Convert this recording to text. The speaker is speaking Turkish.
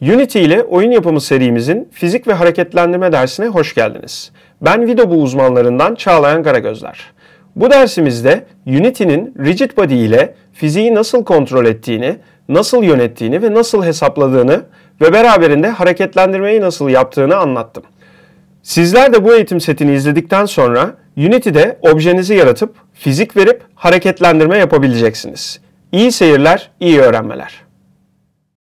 Unity ile oyun yapımı serimizin fizik ve hareketlendirme dersine hoş geldiniz. Ben Vidobu uzmanlarından Çağlayan Karagözler. Bu dersimizde Unity'nin rigid body ile fiziği nasıl kontrol ettiğini, nasıl yönettiğini ve nasıl hesapladığını ve beraberinde hareketlendirmeyi nasıl yaptığını anlattım. Sizler de bu eğitim setini izledikten sonra Unity'de objenizi yaratıp fizik verip hareketlendirme yapabileceksiniz. İyi seyirler, iyi öğrenmeler.